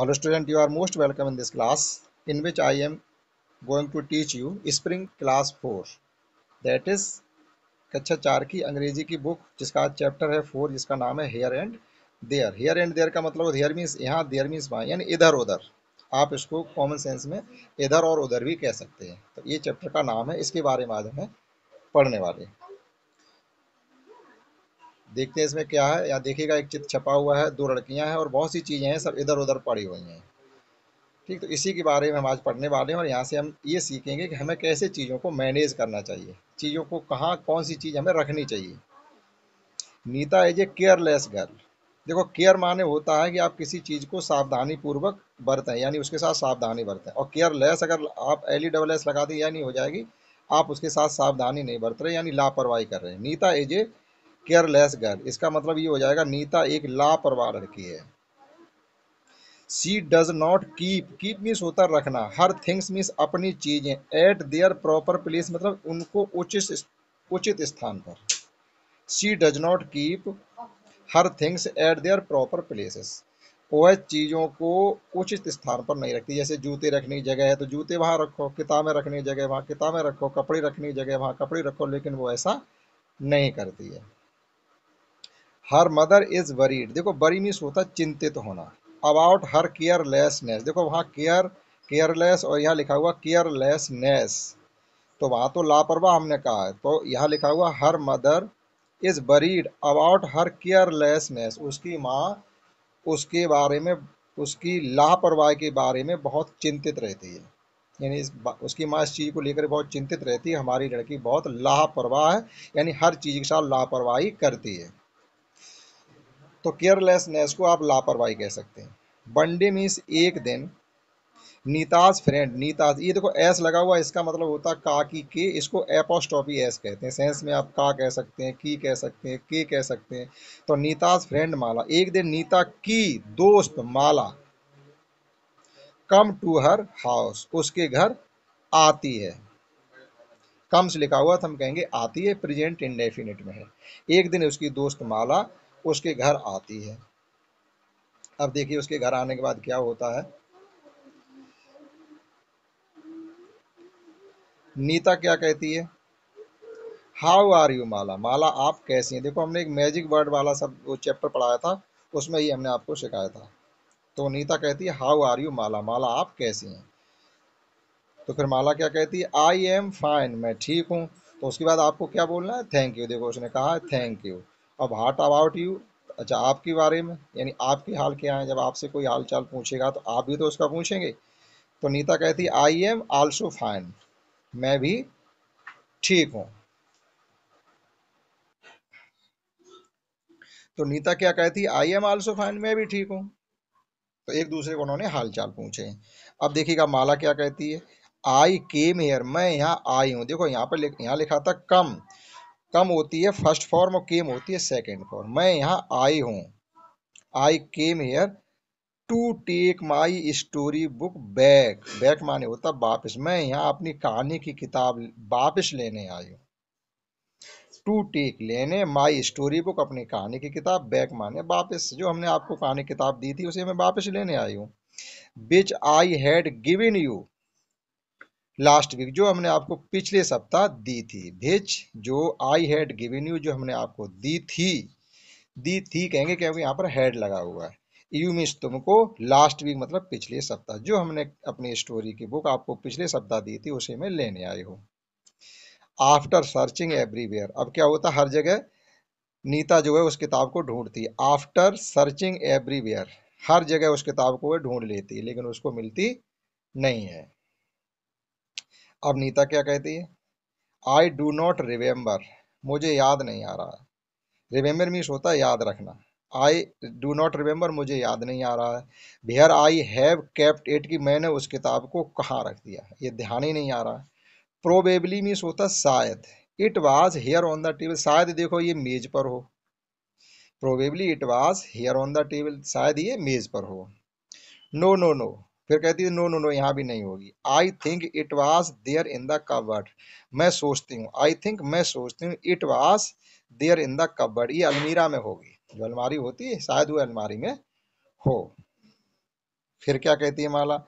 hello student you are most welcome in this class in which I am going to teach you spring class four that is कक्षा चार की अंग्रेजी की book जिसका chapter है four जिसका नाम है here and there here and there का मतलब हेयर मीन्स यहाँ देयर मीन्स वहाँ यानी इधर उधर आप इसको कॉमन सेंस में इधर और उधर भी कह सकते हैं तो ये चैप्टर का नाम है इसके बारे में आज हमें पढ़ने वाले हैं देखते हैं इसमें क्या है या देखिएगा एक चित्र छपा हुआ है दो लड़कियां हैं और बहुत सी चीज़ें हैं सब इधर उधर पड़ी हुई हैं ठीक तो इसी के बारे में हम आज पढ़ने वाले हैं और यहाँ से हम ये सीखेंगे कि हमें कैसे चीज़ों को मैनेज करना चाहिए चीज़ों को कहाँ कौन सी चीज़ हमें रखनी चाहिए Nita is a careless girl देखो केयर माने होता है कि आप किसी चीज़ को सावधानी पूर्वक बरतें यानी उसके साथ सावधानी बरतें और केयरलेस अगर आप एल ई डबल एस लगा दें यानी हो जाएगी आप उसके साथ सावधानी नहीं बरत रहे यानी लापरवाही कर रहे हैं Nita is a careless girl इसका मतलब ये हो जाएगा नीता एक लापरवाह लड़की है she does not keep keep means होता रखना हर थिंग्स मीन्स अपनी चीज़ें एट देयर प्रॉपर प्लेस मतलब उनको उचित उचित स्थान पर she does not keep her things at their proper places वह चीज़ों को उचित स्थान पर नहीं रखती जैसे जूते रखने की जगह है तो जूते वहां रखो किताबें रखने की जगह वहां किताबें रखो कपड़े रखने की जगह वहां कपड़े रखो लेकिन वो ऐसा नहीं करती है हर मदर इज वरीड देखो बरी मीन्स होता चिंतित होना अबाउट हर केयरलेसनेस देखो वहाँ केयर केयरलेस और यहाँ लिखा हुआ केयरलेसनेस तो वहाँ तो लापरवाह हमने कहा है तो यहाँ लिखा हुआ her mother is worried about her carelessness उसकी माँ उसके बारे में उसकी लापरवाही के बारे में बहुत चिंतित रहती है यानी इस उसकी माँ इस चीज़ को लेकर बहुत चिंतित रहती है हमारी लड़की बहुत लापरवाह है यानी हर चीज़ के साथ लापरवाही करती है तो केयरलेसनेस को आप लापरवाही कह सकते हैं बंडे मीन्स एक दिन नीताज फ्रेंड नीताज ये देखो एस लगा हुआ इसका मतलब होता है का की के इसको एपोस्टॉपी एस कहते हैं सेंस में आप का कह सकते हैं की कह सकते हैं के कह सकते हैं तो नीताज फ्रेंड माला एक दिन नीता की दोस्त माला कम टू हर हाउस उसके घर आती है कम से लिखा हुआ तो हम कहेंगे आती है प्रेजेंट इंडेफिनेट में है एक दिन उसकी दोस्त माला उसके घर आती है अब देखिए उसके घर आने के बाद क्या होता है नीता क्या कहती है how are you Mala Mala आप कैसी हैं देखो हमने एक मैजिक वर्ड वाला सब वो चैप्टर पढ़ाया था उसमें ही हमने आपको सिखाया था तो नीता कहती है how are you Mala Mala आप कैसी हैं तो फिर माला क्या कहती है आई एम फाइन मैं ठीक हूँ तो उसके बाद आपको क्या बोलना है थैंक यू देखो उसने कहा थैंक यू अब हार्ट अबाउट यू अच्छा आपके बारे में यानी आपके हाल क्या है जब आपसे कोई हाल चाल पूछेगा तो आप भी तो उसका पूछेंगे तो नीता कहती आई एम आल्सो फाइन मैं भी ठीक हूं तो नीता क्या कहती आई एम आल्सो फाइन मैं भी ठीक हूं तो एक दूसरे को उन्होंने हाल चाल पूछे अब देखिएगा माला क्या कहती है आई केम हेयर मैं यहाँ आई हूं देखो यहाँ पर यहाँ लिखा था कम कम होती है फर्स्ट फॉर्म और केम होती है सेकेंड फॉर्म मैं यहाँ आई हूँ I came here to take my story book back back माने होता वापिस मैं यहाँ अपनी कहानी की किताब वापिस लेने आई हूँ टू टेक लेने माई स्टोरी बुक अपनी कहानी की किताब बैक माने वापिस जो हमने आपको कहानी किताब दी थी उसे मैं वापिस लेने आई हूँ which I had given you last week जो हमने आपको पिछले सप्ताह दी थी भेज जो आई हैड गिवन यू जो हमने आपको दी थी दी थी कहेंगे क्या यहाँ पर हैड लगा हुआ है यू मीन्स तुमको लास्ट वीक मतलब पिछले सप्ताह जो हमने अपनी स्टोरी की बुक आपको पिछले सप्ताह दी थी उसे में लेने आए हो आफ्टर सर्चिंग एवरीवेयर अब क्या होता हर जगह नीता जो है उस किताब को ढूंढती आफ्टर सर्चिंग एवरीवेयर हर जगह उस किताब को वह ढूंढ लेती लेकिन उसको मिलती नहीं है अब नीता क्या कहती है आई डू नॉट रिमेम्बर मुझे याद नहीं आ रहा है रिमेम्बर मीन्स होता है याद रखना आई डू नॉट रिमेम्बर मुझे याद नहीं आ रहा है where I have kept it कि मैंने उस किताब को कहाँ रख दिया ये ध्यान ही नहीं आ रहा है प्रोबेबली मीन्स होता शायद it was here on the table शायद देखो ये मेज पर हो probably it was here on the table शायद ये मेज पर हो नो नो नो फिर कहती है नो नो नो यहाँ भी नहीं होगी I think it was there in the cupboard मैं सोचती हूँ आई थिंक मैं सोचती हूँ it was there in the cupboard ये अलमीरा में होगी जो अलमारी होती है शायद वो अलमारी में हो फिर क्या कहती है Mala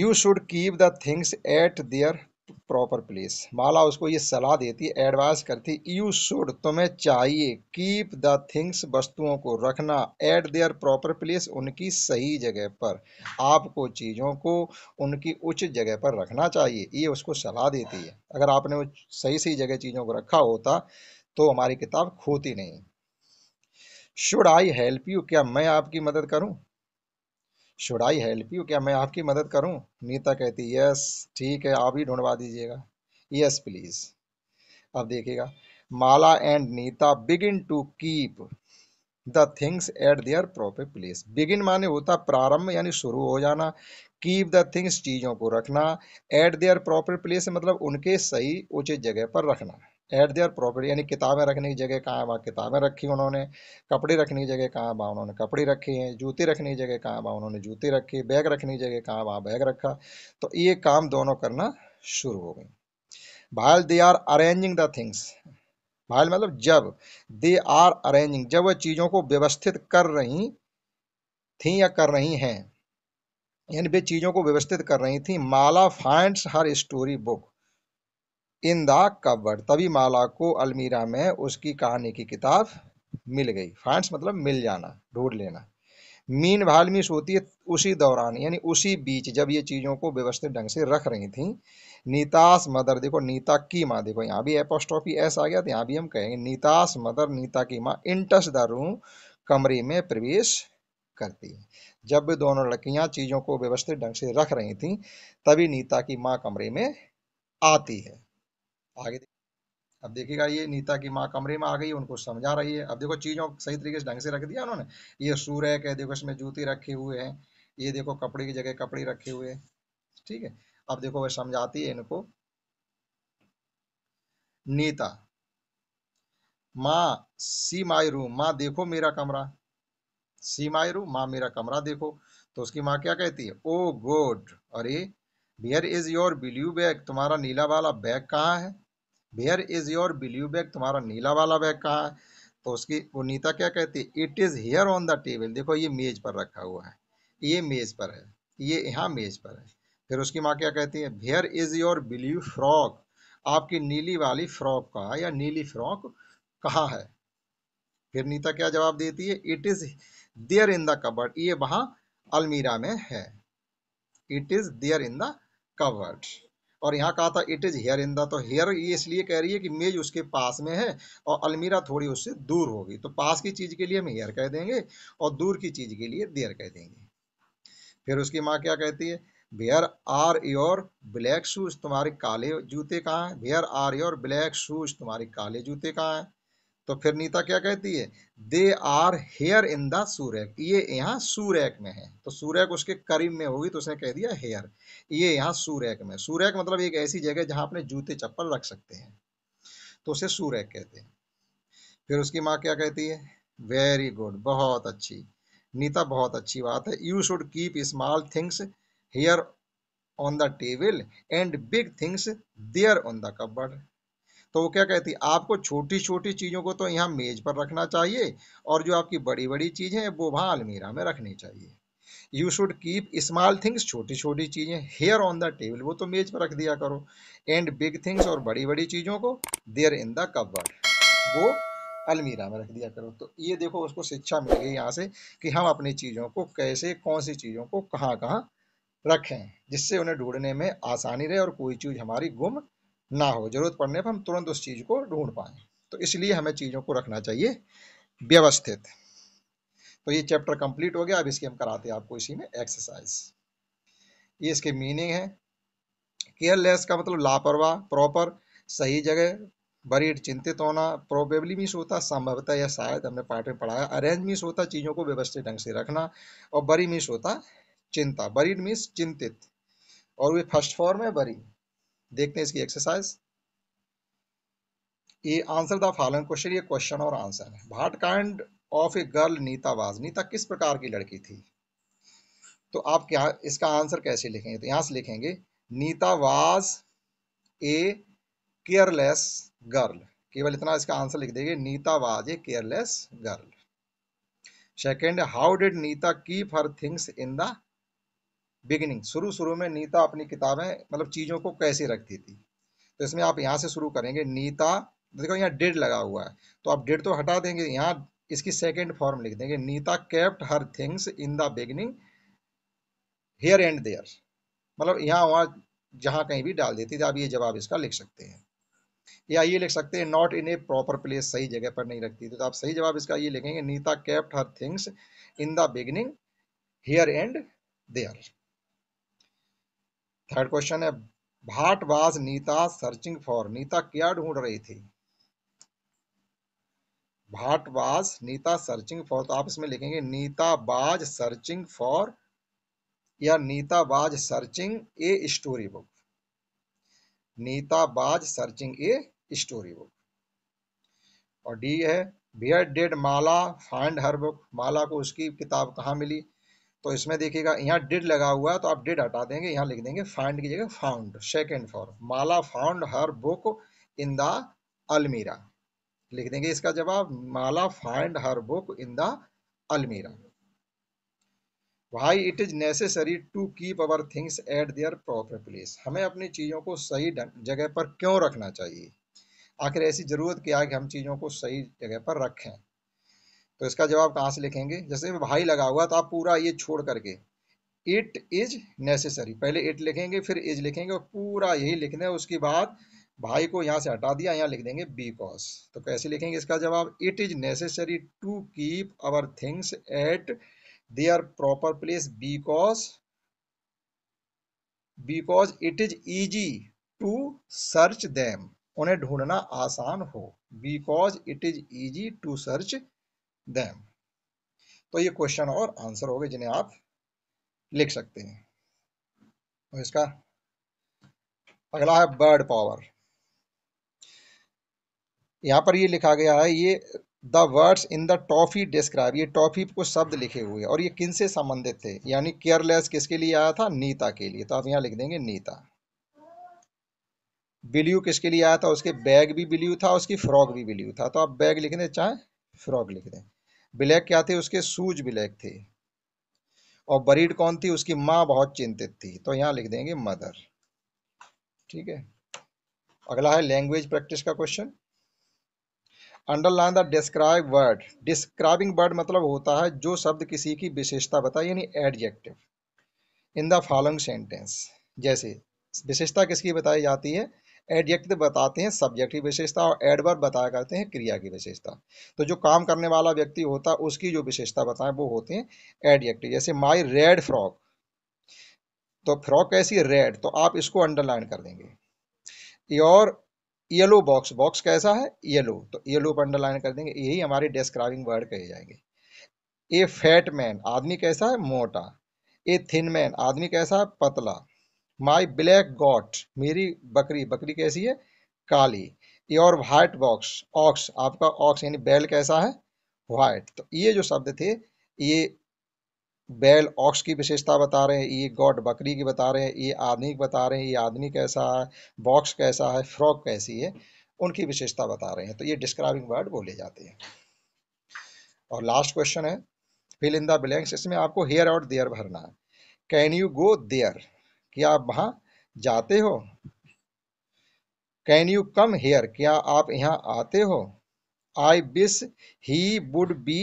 you should keep the things at their proper place Mala उसको ये सलाह देती है एडवाइस करती यू शुड तुम्हें चाहिए कीप द थिंग्स वस्तुओं को रखना एट देयर प्रॉपर प्लेस उनकी सही जगह पर आपको चीज़ों को उनकी उचित जगह पर रखना चाहिए ये उसको सलाह देती है अगर आपने वो सही सही जगह चीज़ों को रखा होता तो हमारी किताब खोती नहीं शुड आई हेल्प यू क्या मैं आपकी मदद करूँ शुड आई हेल्प यू क्या मैं आपकी मदद करूं नीता कहती यस ठीक है आप ही ढूंढवा दीजिएगा यस प्लीज़ अब देखिएगा Mala and Nita begin to keep the things at their proper place begin माने होता प्रारंभ यानी शुरू हो जाना कीप द थिंग्स चीज़ों को रखना एट देयर प्रॉपर प्लेस मतलब उनके सही उचित जगह पर रखना एट देयर प्रॉपर्टी यानी किताबें रखने की जगह कहाँ वहाँ किताबें रखी उन्होंने कपड़े रखने की जगह कहाँ वहाँ उन्होंने कपड़े रखे हैं जूते रखने की जगह कहाँ वहाँ उन्होंने जूते रखे बैग रखने की जगह कहाँ वहाँ बैग रखा तो ये काम दोनों करना शुरू हो गई while they are arranging the things while मतलब जब दे आर अरेंजिंग जब वह चीज़ों को व्यवस्थित कर रही थी या कर रही हैं यानी वे चीज़ों को व्यवस्थित कर रही थी Mala finds her story book in the cover तभी माला को अलमीरा में उसकी कहानी की किताब मिल गई फाइंड्स मतलब मिल जाना ढूंढ लेना मीन भालमी होती है उसी दौरान यानी उसी बीच जब ये चीज़ों को व्यवस्थित ढंग से रख रही थी नीतास मदर देखो नीता की माँ देखो यहाँ भी एपोस्ट्रॉफी एस आ गया तो यहाँ भी हम कहेंगे नीतास मदर नीता की माँ इंटस द रूम कमरे में प्रवेश करती है जब दोनों लड़कियां चीज़ों को व्यवस्थित ढंग से रख रही थी तभी नीता की माँ कमरे में आती है आगे अब देखिएगा ये नीता की माँ कमरे में आ गई उनको समझा रही है अब देखो चीज़ों सही तरीके से ढंग से रख दिया उन्होंने ये सूर है देखो इसमें जूती रखे हुए हैं ये देखो कपड़े की जगह कपड़े रखे हुए हैं ठीक है अब देखो वह समझाती है इनको नीता माँ सी माई रूम माँ देखो मेरा कमरा सी माई रूम माँ मेरा कमरा देखो तो उसकी माँ क्या कहती है ओ गुड अरे where is your blue bag तुम्हारा नीला वाला बैग कहाँ है where is your blue bag तुम्हारा नीला वाला बैग कहाँ है तो उसकी वो नीता क्या कहती है it is here on the table देखो ये मेज पर रखा हुआ है ये मेज पर है ये यहाँ मेज पर है फिर उसकी माँ क्या कहती है where is your blue frock आपकी नीली वाली फ्रॉक कहा या नीली फ्रॉक कहा है फिर नीता क्या जवाब देती है it is there in the cupboard ये वहां अलमीरा में है it is there in the cupboard और यहाँ कहा था it is here in the तो हेयर ये इसलिए कह रही है कि मेज उसके पास में है और अलमीरा थोड़ी उससे दूर होगी तो पास की चीज़ के लिए हम हेयर कह देंगे और दूर की चीज़ के लिए देयर कह देंगे फिर उसकी माँ क्या कहती है where are your black shoes तुम्हारे काले जूते कहाँ हैं where are your black shoes तुम्हारे काले जूते कहाँ हैं तो फिर नीता क्या कहती है they are here in the shoe rack ये यहाँ सूरैक में है तो सूर्य उसके करीब में होगी तो उसने कह दिया हेयर ये यहाँ सूरैक में सूर्य मतलब एक ऐसी जगह जहाँ अपने जूते चप्पल रख सकते हैं तो उसे सूरैक कहते हैं फिर उसकी माँ क्या कहती है वेरी गुड बहुत अच्छी नीता बहुत अच्छी बात है you should keep small things here on the table and big things there on the cupboard तो वो क्या कहती है आपको छोटी छोटी चीज़ों को तो यहाँ मेज़ पर रखना चाहिए और जो आपकी बड़ी बड़ी चीज़ें वो वहाँ अलमीरा में रखनी चाहिए you should keep small things छोटी छोटी चीज़ें हेयर ऑन द टेबल वो तो मेज पर रख दिया करो एंड बिग थिंग्स और बड़ी बड़ी चीज़ों को देयर इन द कबर्ड वो अलमीरा में रख दिया करो तो ये देखो उसको शिक्षा मिल गई यहाँ से कि हम अपनी चीज़ों को कैसे कौन सी चीज़ों को कहाँ कहाँ रखें जिससे उन्हें ढूंढने में आसानी रहे और कोई चीज़ हमारी गुम ना हो जरूरत पड़ने पर हम तुरंत उस चीज़ को ढूंढ पाए तो इसलिए हमें चीज़ों को रखना चाहिए व्यवस्थित तो ये चैप्टर कंप्लीट हो गया अब इसकी हम कराते हैं आपको इसी में एक्सरसाइज ये इसके मीनिंग है केयरलेस का मतलब लापरवाह प्रॉपर सही जगह बरीड चिंतित होना प्रोबेबली मिस होता संभवतः या शायद हमने पार्ट में पढ़ाया अरेंज मिस होता चीज़ों को व्यवस्थित ढंग से रखना और बरी मिस होता चिंता बरीड मिस चिंतित और वे फर्स्ट फॉर्म है बरी देखते हैं इसकी एक्सरसाइज ये आंसर द फॉलोइंग क्वेश्चन ये क्वेश्चन और आंसर है what kind of a girl Nita was Nita किस प्रकार की लड़की थी तो आप क्या इसका आंसर कैसे लिखेंगे तो यहां से लिखेंगे Nita was a careless girl केवल इतना इसका आंसर लिख देंगे Nita was a careless girl second how did Nita keep her things in the beginning शुरू शुरू में नीता अपनी किताबें मतलब चीज़ों को कैसे रखती थी तो इसमें आप यहाँ से शुरू करेंगे नीता देखो यहाँ डेड लगा हुआ है तो आप डेड तो हटा देंगे यहाँ इसकी सेकेंड फॉर्म लिख देंगे Nita kept her things in the beginning here and there मतलब यहाँ वहाँ जहाँ कहीं भी डाल देती थी आप ये जवाब इसका लिख सकते हैं या ये लिख सकते हैं not in a proper place सही जगह पर नहीं रखती थी तो आप सही जवाब इसका ये लिखेंगे Nita kept her things in the beginning here and there third question है what was Nita searching for Nita क्या ढूंढ रही थी what was Nita searching for तो आप इसमें लिखेंगे नीता बाज सर्चिंग फॉर या Nita was searching a story book Nita was searching a story book और डी है where did Mala find her book Mala को उसकी किताब कहाँ मिली तो इसमें देखिएगा यहाँ डिड लगा हुआ है तो आप डिड हटा देंगे यहाँ लिख देंगे फाइंड की जगह found second for Mala found her book in the अलमीरा लिख देंगे इसका जवाब Mala find her book in the अलमीरा भाई it is necessary to keep our things at their proper place हमें अपनी चीज़ों को सही जगह पर क्यों रखना चाहिए आखिर ऐसी ज़रूरत क्या है कि हम चीज़ों को सही जगह पर रखें तो इसका जवाब कहाँ से लिखेंगे जैसे भाई लगा हुआ तो आप पूरा ये छोड़ करके इट इज नेसेसरी पहले इट लिखेंगे फिर इज लिखेंगे और पूरा यही लिखना है उसके बाद भाई को यहाँ से हटा दिया यहाँ लिख देंगे बिकॉज तो कैसे लिखेंगे इसका जवाब it is necessary to keep our things at their proper place because because it is easy to search them उन्हें ढूंढना आसान हो because it is easy to search them तो ये क्वेश्चन और आंसर हो गए जिन्हें आप लिख सकते हैं और इसका अगला है बर्ड पावर यहां पर ये लिखा गया है ये the words in the toffee describe ये टॉफी को शब्द लिखे हुए और ये किन से संबंधित थे यानी केयरलेस किसके लिए आया था नीता के लिए तो आप यहां लिख देंगे नीता बिल्यू किसके लिए आया था उसके बैग भी बिल्यू था उसकी फ्रॉक भी बिल्यू था तो आप बैग लिखने चाहें फ्रॉग लिख दें ब्लैक क्या थे उसके सूज ब्लैक थे और बरीड कौन थी उसकी माँ बहुत चिंतित थी तो यहाँ लिख देंगे मदर ठीक है अगला है लैंग्वेज प्रैक्टिस का question underline the describe word describing word मतलब होता है जो शब्द किसी की विशेषता बताए यानी adjective in the following sentence जैसे विशेषता किसकी बताई जाती है एडजेक्टिव बताते हैं सब्जेक्ट की विशेषता और एडवर्ब बताया करते हैं क्रिया की विशेषता तो जो काम करने वाला व्यक्ति होता है उसकी जो विशेषता बताएं वो होते हैं एडजेक्टिव जैसे माई रेड फ्रॉक तो फ्रॉक कैसी रेड तो आप इसको अंडरलाइन कर देंगे योर येलो बॉक्स बॉक्स कैसा है येलो तो येलो पर अंडरलाइन कर देंगे यही हमारे डिस्क्राइबिंग वर्ड कहे जाएंगे ए फैट मैन आदमी कैसा है मोटा ए थिन मैन आदमी कैसा है पतला माई ब्लैक गॉट मेरी बकरी बकरी कैसी है काली योर व्हाइट बॉक्स ऑक्स आपका ऑक्स यानी बैल कैसा है वाइट तो ये जो शब्द थे ये बैल ऑक्स की विशेषता बता रहे हैं ये गॉड बकरी की बता रहे हैं ये आदमी बता रहे हैं ये आदमी कैसा है बॉक्स कैसा है फ्रॉक कैसी है उनकी विशेषता बता रहे हैं तो ये डिस्क्राइबिंग वर्ड बोले जाते हैं और लास्ट क्वेश्चन है फिल इन द ब्लैंक्स इसमें आपको हेयर और देयर भरना है कैन यू गो देयर क्या आप वहां जाते हो कैन यू कम हेयर क्या आप यहाँ आते हो I wish he would be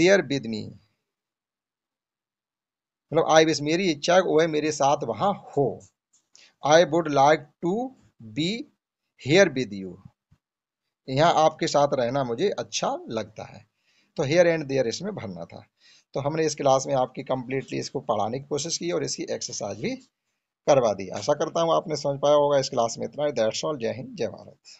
there with me मतलब आई विश मेरी इच्छा वह वो है मेरे साथ वहां हो I would like to be here with you यहाँ आपके साथ रहना मुझे अच्छा लगता है तो हेयर एंड देयर इसमें भरना था तो हमने इस क्लास में आपकी कम्प्लीटली इसको पढ़ाने की कोशिश की और इसकी एक्सरसाइज भी करवा दी आशा करता हूँ आपने समझ पाया होगा इस क्लास में इतना ही दैट्स ऑल जय हिंद जय भारत